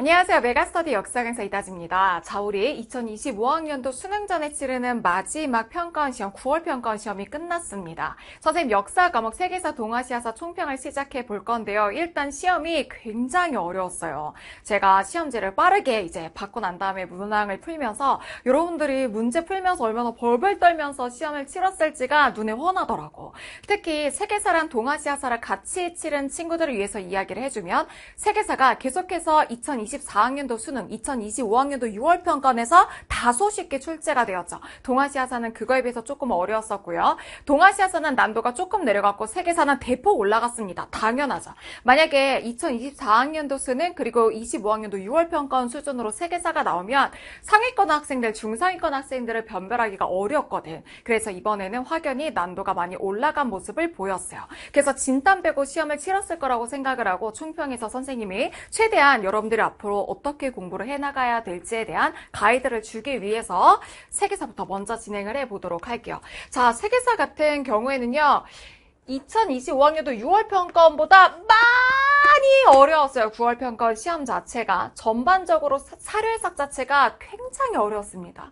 안녕하세요. 메가스터디 역사 강사 이다지입니다. 자 우리 2025학년도 수능 전에 치르는 마지막 평가원 시험, 9월 평가원 시험이 끝났습니다. 선생님 역사 과목 세계사 동아시아사 총평을 시작해 볼 건데요. 일단 시험이 굉장히 어려웠어요. 제가 시험지를 빠르게 이제 받고 난 다음에 문항을 풀면서 여러분들이 문제 풀면서 얼마나 벌벌 떨면서 시험을 치렀을지가 눈에 환하더라고 특히 세계사랑 동아시아사를 같이 치른 친구들을 위해서 이야기를 해주면 세계사가 계속해서 2 0 2 2 4학년도 수능, 2025학년도 6월 평가에서 다소 쉽게 출제가 되었죠. 동아시아사는 그거에 비해서 조금 어려웠었고요. 동아시아사는 난도가 조금 내려갔고 세계사는 대폭 올라갔습니다. 당연하죠. 만약에 2024학년도 수능 그리고 25학년도 6월 평가원 수준으로 세계사가 나오면 상위권 학생들, 중상위권 학생들을 변별하기가 어렵거든. 그래서 이번에는 확연히 난도가 많이 올라간 모습을 보였어요. 그래서 진단 빼고 시험을 치렀을 거라고 생각을 하고 총평에서 선생님이 최대한 여러분들의앞 앞으로 어떻게 공부를 해나가야 될지에 대한 가이드를 주기 위해서 세계사부터 먼저 진행을 해보도록 할게요. 자, 세계사 같은 경우에는요. 2025학년도 6월 평가원보다 막 대단 어려웠어요. 9월 평가 시험 자체가 전반적으로 사료의석 자체가 굉장히 어려웠습니다.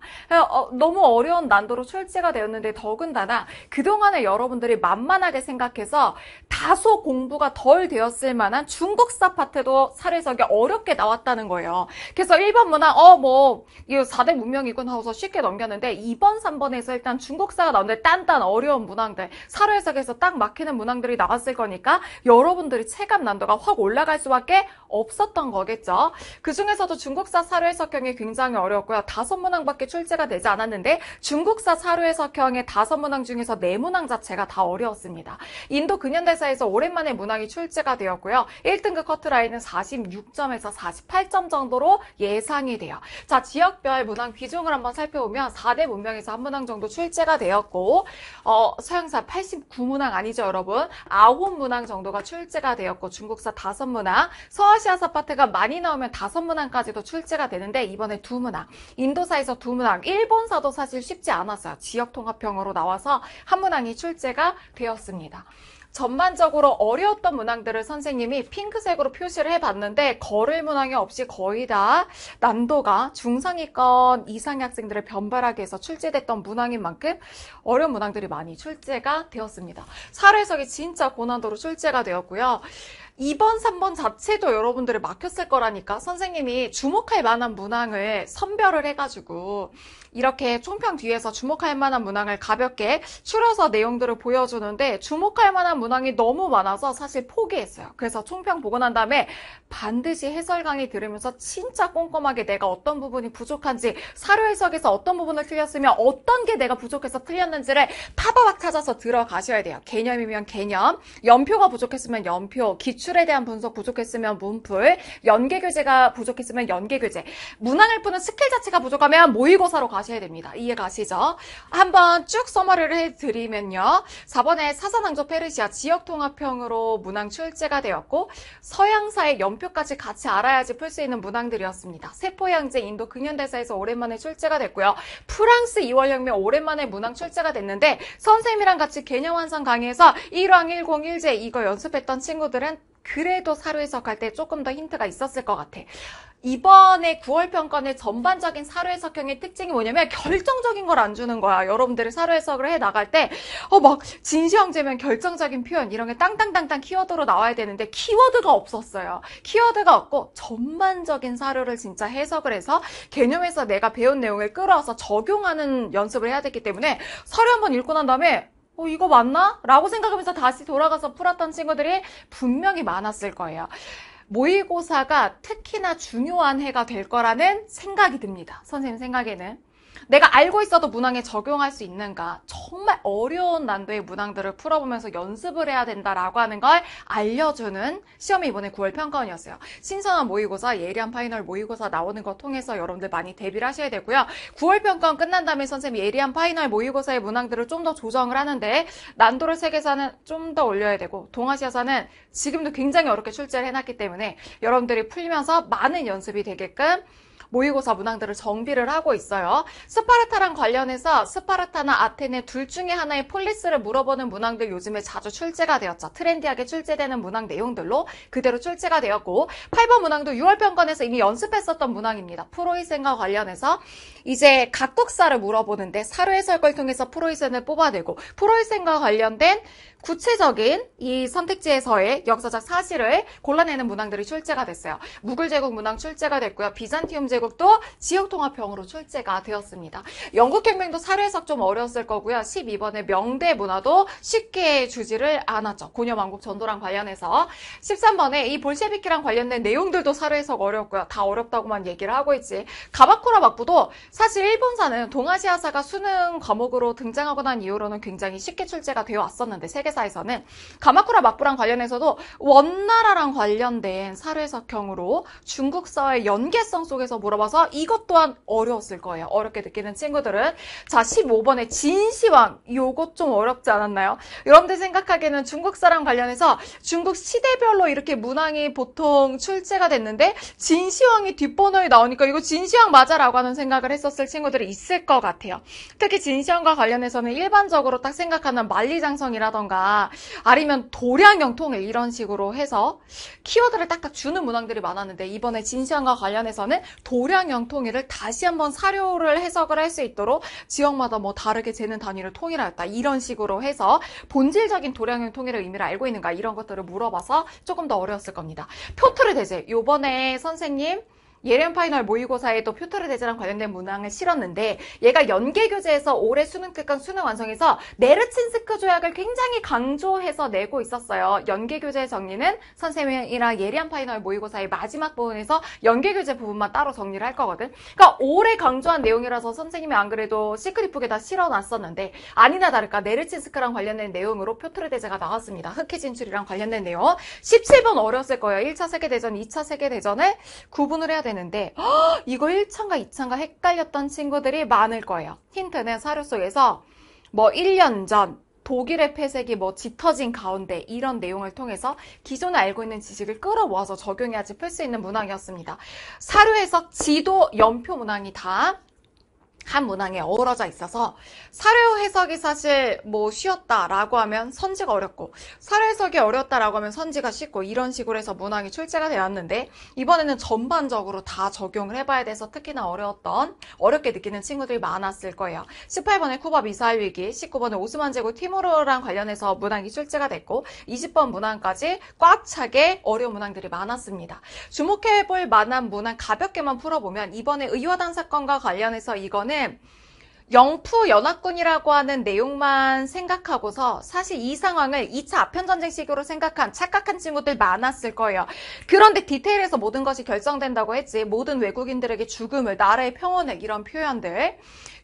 어, 너무 어려운 난도로 출제가 되었는데 더군다나 그동안에 여러분들이 만만하게 생각해서 다소 공부가 덜 되었을 만한 중국사 파트도 사료의석이 어렵게 나왔다는 거예요. 그래서 1번 문항 어뭐 4대 문명이군 하고서 쉽게 넘겼는데 2번 3번에서 일단 중국사가 나오는데 딴딴 어려운 문항들 사료의석에서딱 막히는 문항들이 나왔을 거니까 여러분들이 체감 난도가 확쭉 올라갈 수밖에 없었던 거겠죠. 그 중에서도 중국사 사료 해석형이 굉장히 어려웠고요. 다섯 문항밖에 출제가 되지 않았는데 중국사 사료 해석형의 다섯 문항 중에서 네 문항 자체가 다 어려웠습니다. 인도 근현대사에서 오랜만에 문항이 출제가 되었고요. 1등급 커트라인은 46점에서 48점 정도로 예상이 돼요. 자, 지역별 문항 비중을 한번 살펴보면 4대 문명에서 한 문항 정도 출제가 되었고 어, 서양사 89문항 아니죠, 여러분? 9문항 정도가 출제가 되었고 중국사 다섯 문항, 서아시아 사파트가 많이 나오면 다섯 문항까지도 출제가 되는데 이번에 두 문항, 인도사에서 두 문항, 일본사도 사실 쉽지 않았어요. 지역 통합형으로 나와서 한 문항이 출제가 되었습니다. 전반적으로 어려웠던 문항들을 선생님이 핑크색으로 표시를 해봤는데 거을 문항이 없이 거의 다 난도가 중상위권 이상의 학생들을 변발하게 해서 출제됐던 문항인 만큼 어려운 문항들이 많이 출제가 되었습니다. 사례석이 진짜 고난도로 출제가 되었고요. 2번, 3번 자체도 여러분들을 막혔을 거라니까 선생님이 주목할 만한 문항을 선별을 해가지고 이렇게 총평 뒤에서 주목할 만한 문항을 가볍게 추려서 내용들을 보여주는데 주목할 만한 문항이 너무 많아서 사실 포기했어요. 그래서 총평 보고 난 다음에 반드시 해설 강의 들으면서 진짜 꼼꼼하게 내가 어떤 부분이 부족한지 사료 해석에서 어떤 부분을 틀렸으면 어떤 게 내가 부족해서 틀렸는지를 타바박 찾아서 들어가셔야 돼요. 개념이면 개념, 연표가 부족했으면 연표, 기초 지출에 대한 분석 부족했으면 문풀, 연계 교재가 부족했으면 연계 교재, 문항을 푸는 스킬 자체가 부족하면 모의고사로 가셔야 됩니다. 이해 가시죠? 한번 쭉 서머리를 해드리면요. 4번에 사사낭조 페르시아 지역통합형으로 문항 출제가 되었고 서양사의 연표까지 같이 알아야지 풀 수 있는 문항들이었습니다. 세포양제 인도 근현대사에서 오랜만에 출제가 됐고요. 프랑스 2월혁명 오랜만에 문항 출제가 됐는데 선생님이랑 같이 개념완성 강의에서 1왕 101제 이거 연습했던 친구들은 그래도 사료 해석할 때 조금 더 힌트가 있었을 것 같아. 이번에 9월 평가의 전반적인 사료 해석형의 특징이 뭐냐면 결정적인 걸 안 주는 거야. 여러분들이 사료 해석을 해 나갈 때, 어, 막, 진시황제면 결정적인 표현, 이런 게 땅땅땅땅 키워드로 나와야 되는데, 키워드가 없었어요. 키워드가 없고, 전반적인 사료를 진짜 해석을 해서, 개념에서 내가 배운 내용을 끌어와서 적용하는 연습을 해야 됐기 때문에, 사료 한번 읽고 난 다음에, 어, 이거 맞나? 라고 생각하면서 다시 돌아가서 풀었던 친구들이 분명히 많았을 거예요. 모의고사가 특히나 중요한 해가 될 거라는 생각이 듭니다. 선생님 생각에는. 내가 알고 있어도 문항에 적용할 수 있는가 정말 어려운 난도의 문항들을 풀어보면서 연습을 해야 된다라고 하는 걸 알려주는 시험이 이번에 9월 평가원이었어요. 신선한 모의고사, 예리한 파이널 모의고사 나오는 거 통해서 여러분들 많이 대비를 하셔야 되고요. 9월 평가원 끝난 다음에 선생님이 예리한 파이널 모의고사의 문항들을 좀 더 조정을 하는데 난도를 세계사는 좀 더 올려야 되고 동아시아사는 지금도 굉장히 어렵게 출제를 해놨기 때문에 여러분들이 풀면서 많은 연습이 되게끔 모의고사 문항들을 정비를 하고 있어요. 스파르타랑 관련해서 스파르타나 아테네 둘 중에 하나의 폴리스를 물어보는 문항들 요즘에 자주 출제가 되었죠. 트렌디하게 출제되는 문항 내용들로 그대로 출제가 되었고 8번 문항도 6월 평건에서 이미 연습했었던 문항입니다. 프로이센과 관련해서 이제 각국사를 물어보는데 사료 해설걸 통해서 프로이센을 뽑아내고 프로이센과 관련된 구체적인 이 선택지에서의 역사적 사실을 골라내는 문항들이 출제가 됐어요. 무굴 제국 문항 출제가 됐고요. 비잔티움 제국도 지역 통합형으로 출제가 되었습니다. 영국 혁명도 사례석 좀 어려웠을 거고요. 12번의 명대 문화도 쉽게 주지를 않았죠. 고녀 왕국 전도랑 관련해서 13번에 이 볼셰비키랑 관련된 내용들도 사례석 어렵고요. 다 어렵다고만 얘기를 하고 있지. 가바쿠라 막부도 사실 일본사는 동아시아사가 수능 과목으로 등장하고 난 이후로는 굉장히 쉽게 출제가 되어 왔었는데 세계 회사에서는 가마쿠라 막부랑 관련해서도 원나라랑 관련된 사례석형으로 중국사의 연계성 속에서 물어봐서 이것 또한 어려웠을 거예요. 어렵게 느끼는 친구들은 자 15번의 진시황 요것 좀 어렵지 않았나요? 여러분들 생각하기에는 중국사랑 관련해서 중국 시대별로 이렇게 문항이 보통 출제가 됐는데 진시황이 뒷번호에 나오니까 이거 진시황 맞아라고 하는 생각을 했었을 친구들이 있을 것 같아요. 특히 진시황과 관련해서는 일반적으로 딱 생각하는 만리장성이라던가 아니면 도량영통에 이런 식으로 해서 키워드를 딱딱 주는 문항들이 많았는데 이번에 진시황과 관련해서는 도량영통일을 다시 한번 사료를 해석을 할 수 있도록 지역마다 뭐 다르게 재는 단위를 통일하였다 이런 식으로 해서 본질적인 도량영 통일의 의미를 알고 있는가 이런 것들을 물어봐서 조금 더 어려웠을 겁니다. 표트르 대제 요번에 선생님 예련 파이널 모의고사에 또 표토르 대제랑 관련된 문항을 실었는데 얘가 연계 교재에서 올해 수능 특강 수능 완성에서 네르친스크 조약을 굉장히 강조해서 내고 있었어요. 연계 교재 의 정리는 선생님이랑 예리한 파이널 모의고사의 마지막 부분에서 연계 교재 부분만 따로 정리를 할 거거든. 그러니까 올해 강조한 내용이라서 선생님이 안 그래도 시크릿북에 다 실어놨었는데 아니나 다를까 네르친스크랑 관련된 내용으로 표토르 대제가 나왔습니다. 흑해 진출이랑 관련된 내용. 17번 어렸을 거예요. 1차 세계대전, 2차 세계대전에 구분을 해야 되는데 허, 이거 1차인가 2차인가 헷갈렸던 친구들이 많을 거예요. 힌트는 사료 속에서 뭐 1년 전 독일의 폐색이 뭐 짙어진 가운데 이런 내용을 통해서 기존에 알고 있는 지식을 끌어모아서 적용해야지 풀 수 있는 문항이었습니다. 사료에서 지도 연표 문항이 다한 문항에 어우러져 있어서 사료 해석이 사실 뭐 쉬웠다라고 하면 선지가 어렵고 사료 해석이 어렵다라고 하면 선지가 쉽고 이런 식으로 해서 문항이 출제가 되었는데 이번에는 전반적으로 다 적용을 해봐야 돼서 특히나 어려웠던 어렵게 느끼는 친구들이 많았을 거예요. 1 8번에 쿠바 미사일 위기, 1 9번에 오스만 제국 티모르랑 관련해서 문항이 출제가 됐고 20번 문항까지 꽉 차게 어려운 문항들이 많았습니다. 주목해볼 만한 문항 가볍게만 풀어보면 이번에 의화당 사건과 관련해서 이거는 때문 영푸 연합군이라고 하는 내용만 생각하고서 사실 이 상황을 2차 아편전쟁식으로 생각한 착각한 친구들 많았을 거예요. 그런데 디테일에서 모든 것이 결정된다고 했지. 모든 외국인들에게 죽음을, 나라의 평온을, 이런 표현들.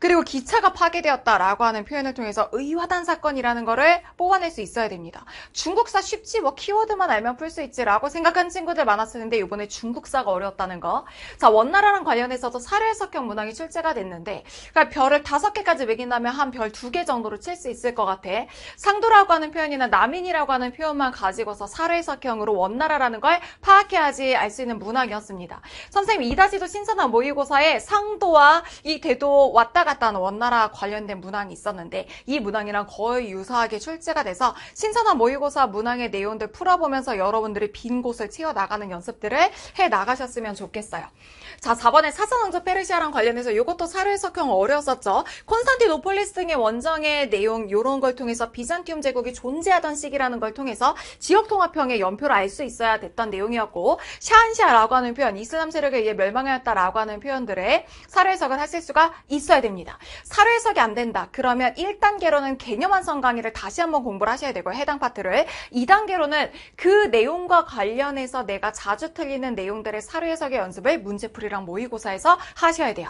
그리고 기차가 파괴되었다라고 하는 표현을 통해서 의화단 사건이라는 거를 뽑아낼 수 있어야 됩니다. 중국사 쉽지 뭐 키워드만 알면 풀 수 있지라고 생각한 친구들 많았었는데 이번에 중국사가 어려웠다는 거. 자, 원나라랑 관련해서도 사례해석형 문항이 출제가 됐는데 그러니까 별을 다섯 개까지 매긴다면 한 별 두 개 정도로 칠 수 있을 것 같아. 상도라고 하는 표현이나 남인이라고 하는 표현만 가지고서 사례해석형으로 원나라라는 걸 파악해야지 알 수 있는 문항이었습니다. 선생님 이다지도 신선한 모의고사에 상도와 이 대도 왔다 가 신라는 원나라 관련된 문항이 있었는데 이 문항이랑 거의 유사하게 출제가 돼서 신선한 모의고사 문항의 내용들 풀어보면서 여러분들이 빈 곳을 채워나가는 연습들을 해나가셨으면 좋겠어요. 자, 4번에 사사왕조 페르시아랑 관련해서 이것도 사료석형 어려웠었죠. 콘스탄티노폴리스 등의 원정의 내용 이런 걸 통해서 비잔티움 제국이 존재하던 시기라는 걸 통해서 지역통합형의 연표를 알 수 있어야 됐던 내용이었고 샤안시아라고 하는 표현, 이슬람 세력에 의해 멸망하였다라고 하는 표현들의 사료해석을 하실 수가 있어야 됩니다. 겁니다. 사료 해석이 안 된다. 그러면 1단계로는 개념 완성 강의를 다시 한번 공부를 하셔야 되고요. 해당 파트를. 2단계로는 그 내용과 관련해서 내가 자주 틀리는 내용들의 사료 해석의 연습을 문제풀이랑 모의고사에서 하셔야 돼요.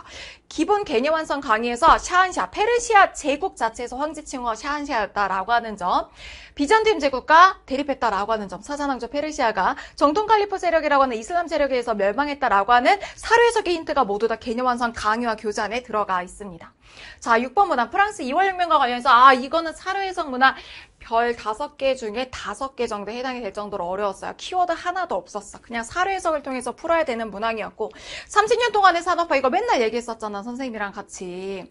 기본 개념 완성 강의에서 샤한샤, 페르시아 제국 자체에서 황제 칭호가 샤한샤였다라고 하는 점, 비잔틴 제국과 대립했다라고 하는 점, 사자왕조 페르시아가 정통 칼리프 세력이라고 하는 이슬람 세력에 의해서 멸망했다라고 하는 사료 해석의 힌트가 모두 다 개념 완성 강의와 교재 안에 들어가 있습니다. 있습니다. 자, 6번 문화 프랑스 2월 혁명과 관련해서 아, 이거는 사료해석 문화 별 5개 중에 5개 정도 에 해당이 될 정도로 어려웠어요. 키워드 하나도 없었어. 그냥 사례 해석을 통해서 풀어야 되는 문항이었고 30년 동안의 산업화 이거 맨날 얘기했었잖아. 선생님이랑 같이.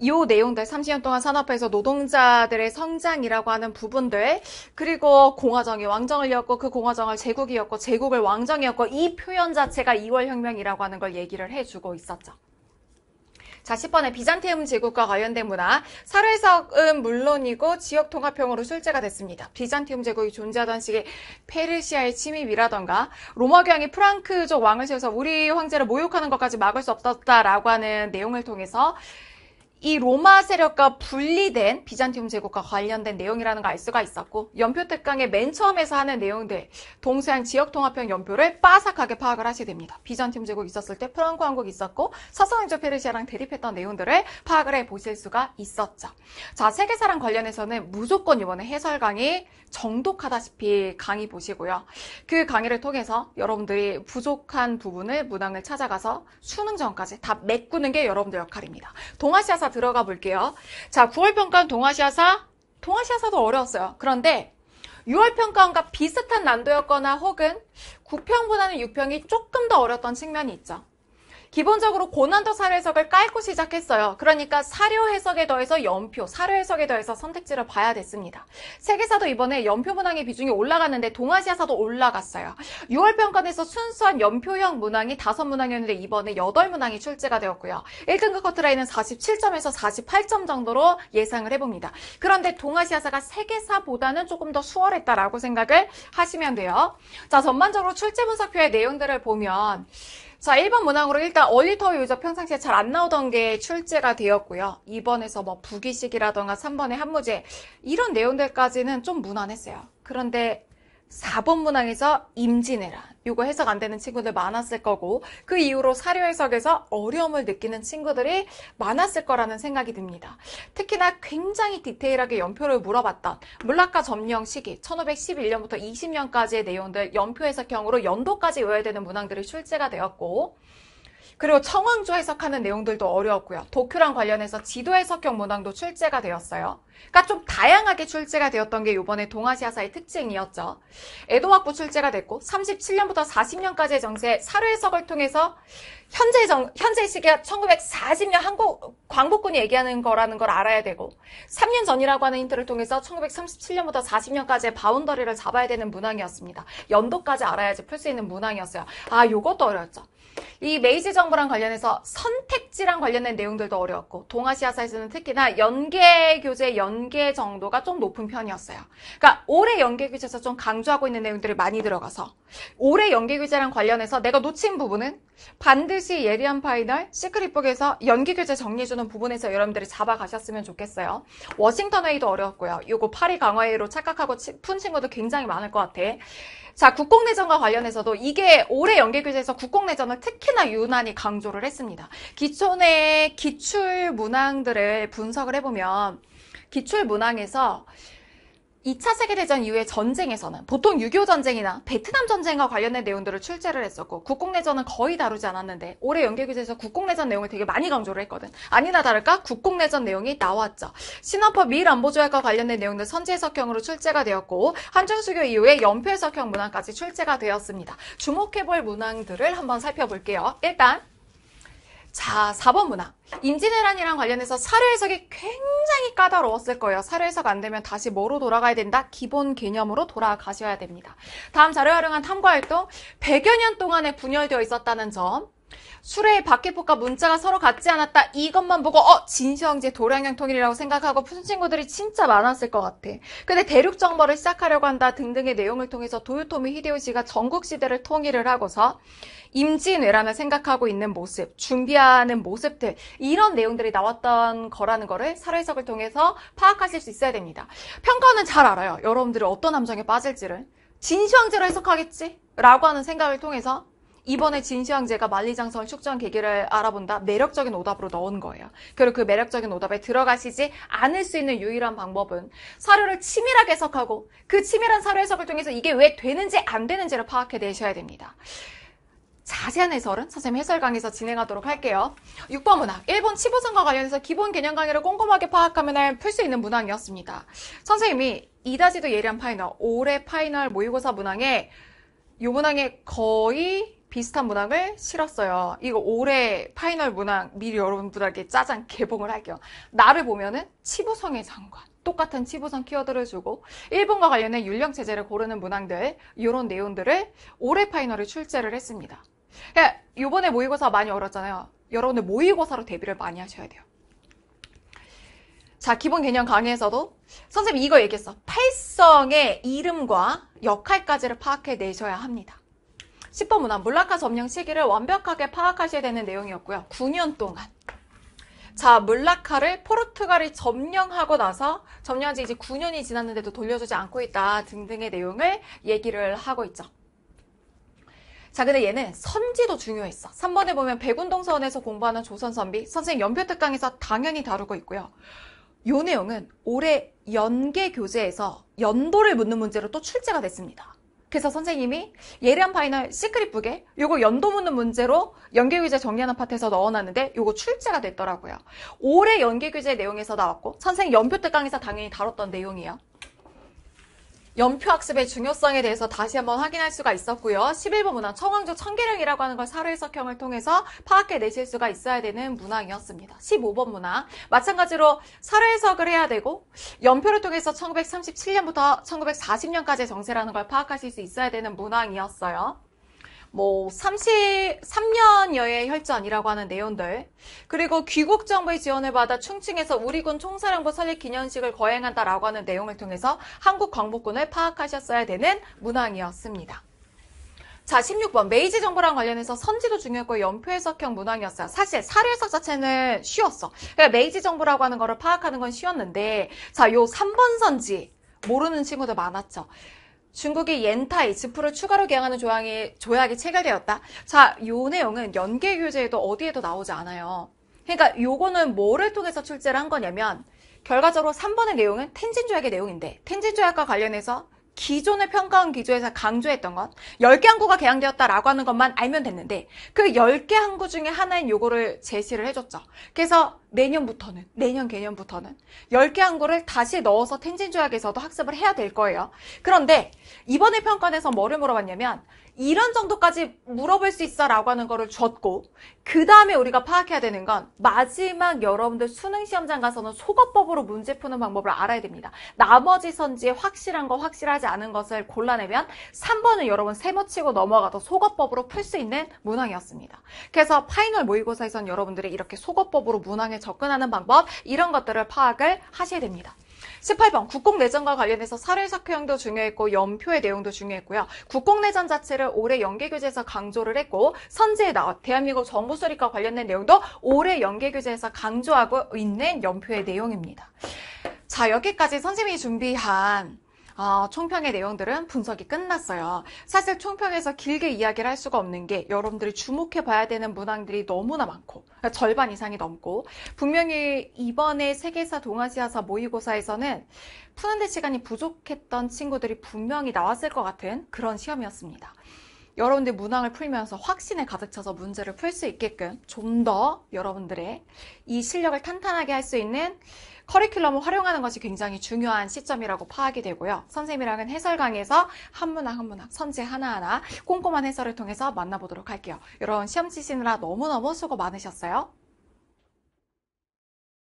이 내용들 30년 동안 산업화에서 노동자들의 성장이라고 하는 부분들 그리고 공화정이 왕정을이었고 그 공화정을 제국이었고 제국을 왕정이었고 이 표현 자체가 2월 혁명이라고 하는 걸 얘기를 해주고 있었죠. 자, 10번에 비잔티움 제국과 관련된 문화. 사회석은 물론이고 지역 통합형으로 출제가 됐습니다. 비잔티움 제국이 존재하던 시기 페르시아의 침입이라던가 로마교황이 프랑크족 왕을 세워서 우리 황제를 모욕하는 것까지 막을 수 없었다라고 하는 내용을 통해서 이 로마 세력과 분리된 비잔티움 제국과 관련된 내용이라는 걸 알 수가 있었고 연표 특강의 맨 처음에서 하는 내용들 동서양 지역 통합형 연표를 빠삭하게 파악을 하시게 됩니다. 비잔티움 제국 있었을 때 프랑크 왕국 있었고 서성인조 페르시아랑 대립했던 내용들을 파악을 해 보실 수가 있었죠. 자 세계사랑 관련해서는 무조건 이번에 해설 강의 정독하다시피 강의 보시고요. 그 강의를 통해서 여러분들이 부족한 부분을 문항을 찾아가서 수능 전까지 다 메꾸는 게 여러분들 역할입니다. 동아시아사 들어가 볼게요. 자, 9월 평가원 동아시아사, 동아시아사도 어려웠어요. 그런데 6월 평가원과 비슷한 난도였거나 혹은 9평보다는 6평이 조금 더 어려웠던 측면이 있죠. 기본적으로 고난도 사료 해석을 깔고 시작했어요. 그러니까 사료 해석에 더해서 연표, 사료 해석에 더해서 선택지를 봐야 됐습니다. 세계사도 이번에 연표 문항의 비중이 올라갔는데 동아시아사도 올라갔어요. 6월 평가에서 순수한 연표형 문항이 다섯 문항이었는데 이번에 여덟 문항이 출제가 되었고요. 1등급 커트라인은 47점에서 48점 정도로 예상을 해봅니다. 그런데 동아시아사가 세계사보다는 조금 더 수월했다라고 생각을 하시면 돼요. 자, 전반적으로 출제 분석표의 내용들을 보면 자, 1번 문항으로 일단 얼리터 유적 평상시에 잘 안 나오던 게 출제가 되었고요. 2번에서 뭐 부기식이라던가 3번의 한무제 이런 내용들까지는 좀 무난했어요. 그런데 4번 문항에서 임진왜란 이거 해석 안 되는 친구들 많았을 거고 그 이후로 사료 해석에서 어려움을 느끼는 친구들이 많았을 거라는 생각이 듭니다. 특히나 굉장히 디테일하게 연표를 물어봤던 물라카 점령 시기 1511년부터 20년까지의 내용들 연표 해석형으로 연도까지 외워야 되는 문항들이 출제가 되었고 그리고 청왕조 해석하는 내용들도 어려웠고요. 도쿄랑 관련해서 지도 해석형 문항도 출제가 되었어요. 그러니까 좀 다양하게 출제가 되었던 게 이번에 동아시아사의 특징이었죠. 에도학부 출제가 됐고 37년부터 40년까지의 정세 사료 해석을 통해서 현재 정, 현재 시기가 1940년 한국 광복군이 얘기하는 거라는 걸 알아야 되고 3년 전이라고 하는 힌트를 통해서 1937년부터 40년까지의 바운더리를 잡아야 되는 문항이었습니다. 연도까지 알아야지 풀 수 있는 문항이었어요. 아, 요것도 어려웠죠. 이 메이지 정부랑 관련해서 선택지랑 관련된 내용들도 어려웠고 동아시아사에서는 특히나 연계 교재 연계 정도가 좀 높은 편이었어요. 그러니까 올해 연계 교재에서 좀 강조하고 있는 내용들이 많이 들어가서 올해 연계 교재랑 관련해서 내가 놓친 부분은 반드시 예리한 파이널 시크릿북에서 연계 교재 정리해주는 부분에서 여러분들이 잡아가셨으면 좋겠어요. 워싱턴 회의도 어려웠고요. 이거 파리 강화회의로 착각하고 푼 친구도 굉장히 많을 것 같아. 요 자, 국공내전과 관련해서도 이게 올해 연계교재에서 국공내전을 특히나 유난히 강조를 했습니다. 기존의 기출 문항들을 분석을 해보면 기출 문항에서 2차 세계대전 이후의 전쟁에서는 보통 6.25 전쟁이나 베트남 전쟁과 관련된 내용들을 출제를 했었고 국공내전은 거의 다루지 않았는데 올해 연계교재에서 국공내전 내용을 되게 많이 강조를 했거든. 아니나 다를까 국공내전 내용이 나왔죠. 신원법 미일 안보조약과 관련된 내용들 선제해석형으로 출제가 되었고 한중수교 이후에 연표해석형 문항까지 출제가 되었습니다. 주목해볼 문항들을 한번 살펴볼게요. 일단 자, 4번 문항. 임진왜란이랑 관련해서 사료 해석이 굉장히 까다로웠을 거예요. 사료 해석 안 되면 다시 뭐로 돌아가야 된다? 기본 개념으로 돌아가셔야 됩니다. 다음 자료 활용한 탐구 활동, 100여 년 동안에 분열되어 있었다는 점. 수레의 바퀴폭과 문자가 서로 같지 않았다. 이것만 보고 어 진시황제 도량형 통일이라고 생각하고 푼 친구들이 진짜 많았을 것 같아. 근데 대륙 정벌을 시작하려고 한다 등등의 내용을 통해서 도요토미 히데요시가 전국 시대를 통일을 하고서 임진왜란을 생각하고 있는 모습, 준비하는 모습들 이런 내용들이 나왔던 거라는 거를 사례석을 통해서 파악하실 수 있어야 됩니다. 평가는 잘 알아요. 여러분들이 어떤 함정에 빠질지를 진시황제로 해석하겠지라고 하는 생각을 통해서 이번에 진시황제가 만리장성 축한 계기를 알아본다 매력적인 오답으로 넣은 거예요. 그리고 그 매력적인 오답에 들어가시지 않을 수 있는 유일한 방법은 사료를 치밀하게 해석하고 그 치밀한 사료 해석을 통해서 이게 왜 되는지 안 되는지를 파악해내셔야 됩니다. 자세한 해설은 선생님 해설 강의에서 진행하도록 할게요. 6번 문항 1번 치부선과 관련해서 기본 개념 강의를 꼼꼼하게 파악하면 풀 수 있는 문항이었습니다. 선생님이 이다지도 예리한 파이널, 올해 파이널 모의고사 문항에 이 문항에 거의 비슷한 문항을 실었어요. 이거 올해 파이널 문항 미리 여러분들에게 짜잔 개봉을 할게요. 나를 보면은 치부성의 장관 똑같은 치부성 키워드를 주고 일본과 관련된 윤령 체제를 고르는 문항들 이런 내용들을 올해 파이널에 출제를 했습니다. 그러니까 요번에 모의고사 많이 어렵잖아요. 여러분들 모의고사로 대비를 많이 하셔야 돼요. 자, 기본 개념 강의에서도 선생님 이 이거 얘기했어. 팔성의 이름과 역할까지를 파악해내셔야 합니다. 시번문화 물라카 점령 시기를 완벽하게 파악하셔야 되는 내용이었고요. 9년 동안 자, 물라카를 포르투갈이 점령하고 나서 점령한 지 이제 9년이 지났는데도 돌려주지 않고 있다 등등의 내용을 얘기를 하고 있죠. 자, 근데 얘는 선지도 중요했어. 3번에 보면 백운동서원에서 공부하는 조선선비, 선생님 연표특강에서 당연히 다루고 있고요. 요 내용은 올해 연계 교재에서 연도를 묻는 문제로 또 출제가 됐습니다. 그래서 선생님이 예리한 파이널 시크릿북에 요거 연도 묻는 문제로 연계 규제 정리하는 파트에서 넣어놨는데 요거 출제가 됐더라고요. 올해 연계 교재 내용에서 나왔고 선생님 연표 특강에서 당연히 다뤘던 내용이에요. 연표학습의 중요성에 대해서 다시 한번 확인할 수가 있었고요. 11번 문항 청왕조 청계령이라고 하는 걸 사료해석형을 통해서 파악해내실 수가 있어야 되는 문항이었습니다. 15번 문항 마찬가지로 사료해석을 해야 되고 연표를 통해서 1937년부터 1940년까지의 정세라는 걸 파악하실 수 있어야 되는 문항이었어요. 뭐 33년 혈전이라고 하는 내용들 그리고 귀국 정부의 지원을 받아 충칭에서 우리군 총사령부 설립 기념식을 거행한다라고 하는 내용을 통해서 한국 광복군을 파악하셨어야 되는 문항이었습니다. 자, 16번 메이지 정부랑 관련해서 선지도 중요했고 연표 해석형 문항이었어요. 사실 사료 해석 자체는 쉬웠어. 그러니까 메이지 정부라고 하는 거를 파악하는 건 쉬웠는데 자, 요 3번 선지 모르는 친구들 많았죠. 중국이 옌타이, 지프를 추가로 계약하는 조항이, 조약이 체결되었다. 자, 요 내용은 연계 규제에도 어디에도 나오지 않아요. 그러니까 요거는 뭐를 통해서 출제를 한 거냐면 결과적으로 3번의 내용은 텐진 조약의 내용인데 텐진 조약과 관련해서 기존의 평가원 기조에서 강조했던 것, 10개 항구가 개항되었다라고 하는 것만 알면 됐는데, 그 10개 항구 중에 하나인 요거를 제시를 해줬죠. 그래서 내년부터는, 내년 개년부터는 10개 항구를 다시 넣어서 텐진 조약에서도 학습을 해야 될 거예요. 그런데 이번에 평가원에서 뭐를 물어봤냐면, 이런 정도까지 물어볼 수 있어라고 하는 거를 줬고 그 다음에 우리가 파악해야 되는 건 마지막 여러분들 수능 시험장 가서는 소거법으로 문제 푸는 방법을 알아야 됩니다. 나머지 선지에 확실한 거 확실하지 않은 것을 골라내면 3번은 여러분 세모치고 넘어가도 소거법으로 풀 수 있는 문항이었습니다. 그래서 파이널 모의고사에선 여러분들이 이렇게 소거법으로 문항에 접근하는 방법 이런 것들을 파악을 하셔야 됩니다. 18번 국공내전과 관련해서 사례사형도 표 중요했고 연표의 내용도 중요했고요. 국공내전 자체를 올해 연계교재에서 강조를 했고 선제에 나와 대한민국 정부 수립과 관련된 내용도 올해 연계교재에서 강조하고 있는 연표의 내용입니다. 자 여기까지 선생님이 준비한 어, 총평의 내용들은 분석이 끝났어요. 사실 총평에서 길게 이야기를 할 수가 없는 게 여러분들이 주목해 봐야 되는 문항들이 너무나 많고 그러니까 절반 이상이 넘고 분명히 이번에 세계사 동아시아사 모의고사에서는 푸는데 시간이 부족했던 친구들이 분명히 나왔을 것 같은 그런 시험이었습니다. 여러분들 문항을 풀면서 확신에 가득 차서 문제를 풀 수 있게끔 좀 더 여러분들의 이 실력을 탄탄하게 할 수 있는 커리큘럼을 활용하는 것이 굉장히 중요한 시점이라고 파악이 되고요. 선생님이랑은 해설 강의에서 한 문항 한 문항 선지 하나하나 꼼꼼한 해설을 통해서 만나보도록 할게요. 이런 시험 치시느라 너무너무 수고 많으셨어요.